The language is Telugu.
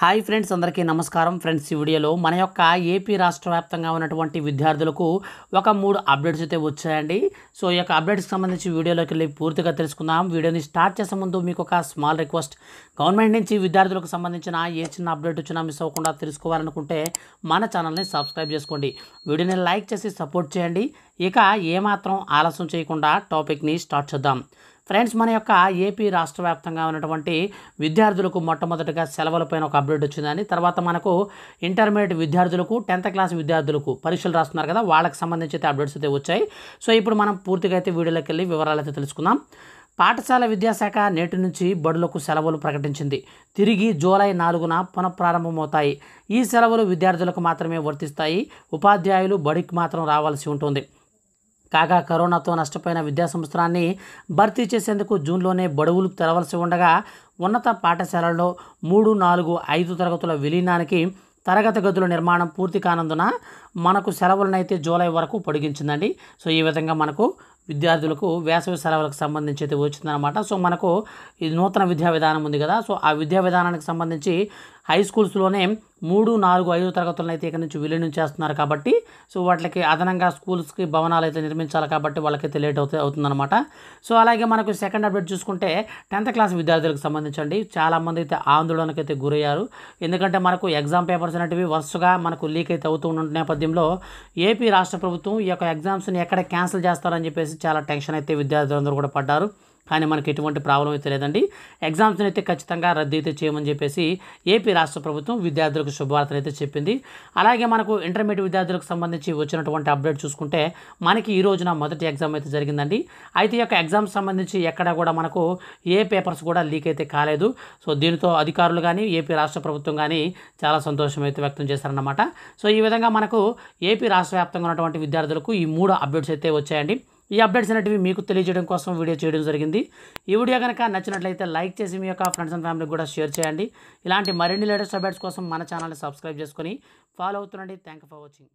హాయ్ ఫ్రెండ్స్ అందరికీ నమస్కారం ఫ్రెండ్స్ ఈ వీడియోలో మన యొక్క ఏపీ రాష్ట్ర వ్యాప్తంగా ఉన్నటువంటి విద్యార్థులకు ఒక మూడు అప్డేట్స్ అయితే వచ్చాయండి సో ఈ యొక్క అప్డేట్స్కి సంబంధించి వీడియోలోకి వెళ్ళి పూర్తిగా తెలుసుకుందాం వీడియోని స్టార్ట్ చేసే ముందు మీకు ఒక స్మాల్ రిక్వెస్ట్ గవర్నమెంట్ నుంచి విద్యార్థులకు సంబంధించిన ఏ చిన్న అప్డేట్ వచ్చినా మిస్ అవ్వకుండా తెలుసుకోవాలనుకుంటే మన ఛానల్ని సబ్స్క్రైబ్ చేసుకోండి వీడియోని లైక్ చేసి సపోర్ట్ చేయండి ఇక ఏమాత్రం ఆలస్యం చేయకుండా టాపిక్ని స్టార్ట్ చేద్దాం ఫ్రెండ్స్ మన యొక్క ఏపీ రాష్ట్ర వ్యాప్తంగా ఉన్నటువంటి విద్యార్థులకు మొట్టమొదటిగా సెలవులపైన ఒక అప్డేట్ వచ్చిందని తర్వాత మనకు ఇంటర్మీడియట్ విద్యార్థులకు టెన్త్ క్లాస్ విద్యార్థులకు పరీక్షలు రాస్తున్నారు కదా వాళ్ళకి సంబంధించి అయితే అప్డేట్స్ అయితే వచ్చాయి సో ఇప్పుడు మనం పూర్తిగా అయితే వీడియోలోకి వెళ్ళి వివరాలు అయితే తెలుసుకుందాం పాఠశాల విద్యాశాఖ నేటి నుంచి బడులకు సెలవులు ప్రకటించింది తిరిగి జూలై నాలుగున పునఃప్రారంభమవుతాయి ఈ సెలవులు విద్యార్థులకు మాత్రమే వర్తిస్తాయి ఉపాధ్యాయులు బడికి మాత్రం రావాల్సి ఉంటుంది కాగా కరోనాతో నష్టపోయిన విద్యా సంవత్సరాన్ని భర్తీ చేసేందుకు జూన్లోనే బడువులు తెరవలసి ఉండగా ఉన్నత పాఠశాలల్లో మూడు నాలుగు ఐదు తరగతుల విలీనానికి తరగతి గదుల నిర్మాణం పూర్తి కానందున మనకు సెలవులనైతే జూలై వరకు పొడిగించిందండి సో ఈ విధంగా మనకు విద్యార్థులకు వేసవి సెలవులకు సంబంధించి అయితే వచ్చిందనమాట సో మనకు ఈ నూతన విద్యా విధానం ఉంది కదా సో ఆ విద్యా విధానానికి సంబంధించి హై స్కూల్స్లోనే మూడు నాలుగు ఐదు తరగతులను అయితే ఇక్కడ నుంచి విలీనం చేస్తున్నారు కాబట్టి సో వాటికి అదనంగా స్కూల్స్కి భవనాలు అయితే నిర్మించాలి కాబట్టి వాళ్ళకైతే లేట్ అవుతుంది అవుతుందన్నమాట సో అలాగే మనకు సెకండ్ అప్డేట్ చూసుకుంటే టెన్త్ క్లాస్ విద్యార్థులకు సంబంధించండి చాలామంది అయితే ఆందోళనకు అయితే గురయ్యారు ఎందుకంటే మనకు ఎగ్జామ్ పేపర్స్ అనేటివి వరుసగా మనకు లీక్ అయితే అవుతూ ఉన్న నేపథ్యంలో ఏపీ రాష్ట్ర ప్రభుత్వం ఈ యొక్క ఎగ్జామ్స్ని ఎక్కడ క్యాన్సిల్ చేస్తారని చెప్పేసి చాలా టెన్షన్ అయితే విద్యార్థులందరూ కూడా పడ్డారు కానీ మనకి ఎటువంటి ప్రాబ్లం అయితే లేదండి ఎగ్జామ్స్ని అయితే ఖచ్చితంగా రద్దు అయితే చేయమని చెప్పేసి ఏపీ రాష్ట్ర ప్రభుత్వం విద్యార్థులకు శుభవార్తలు అయితే చెప్పింది అలాగే మనకు ఇంటర్మీడియట్ విద్యార్థులకు సంబంధించి వచ్చినటువంటి అప్డేట్ చూసుకుంటే మనకి ఈ రోజున మొదటి ఎగ్జామ్ అయితే జరిగిందండి అయితే ఈ యొక్క ఎగ్జామ్ సంబంధించి ఎక్కడ కూడా మనకు ఏ పేపర్స్ కూడా లీక్ అయితే కాలేదు సో దీనితో అధికారులు కానీ ఏపీ రాష్ట్ర ప్రభుత్వం కానీ చాలా సంతోషం అయితే వ్యక్తం చేశారన్నమాట సో ఈ విధంగా మనకు ఏపీ రాష్ట్ర వ్యాప్తంగా ఉన్నటువంటి విద్యార్థులకు ఈ మూడు అప్డేట్స్ అయితే వచ్చాయండి ఈ అప్డేట్స్ అనేటివి మీకు తెలియజేయడం కోసం వీడియో చేయడం జరిగింది ఈ వీడియో కనుక నచ్చినట్లయితే లైక్ చేసి మీ యొక్క ఫ్రెండ్స్ అండ్ ఫ్యామిలీకి కూడా షేర్ చేయండి ఇలాంటి మరిన్ని లేటెస్ట్ అప్డేట్స్ కోసం మన ఛానల్ని సబ్స్క్రైబ్ చేసుకొని ఫాలో అవుతుండండి థ్యాంక్ ఫర్ వాచింగ్